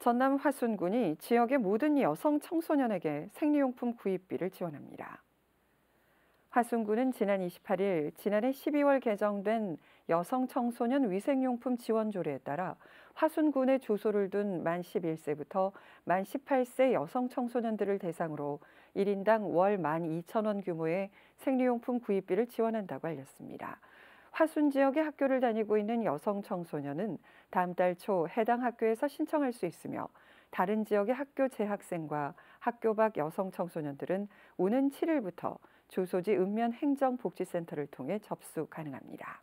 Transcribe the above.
전남 화순군이 지역의 모든 여성 청소년에게 생리용품 구입비를 지원합니다. 화순군은 지난 28일 지난해 12월 개정된 여성 청소년 위생용품 지원 조례에 따라 화순군에 주소를 둔 만 11세부터 만 18세 여성 청소년들을 대상으로 1인당 월 12,000원 규모의 생리용품 구입비를 지원한다고 알렸습니다. 화순 지역의 학교를 다니고 있는 여성 청소년은 다음 달 초 해당 학교에서 신청할 수 있으며 다른 지역의 학교 재학생과 학교 밖 여성 청소년들은 오는 7일부터 주소지 읍면 행정복지센터를 통해 접수 가능합니다.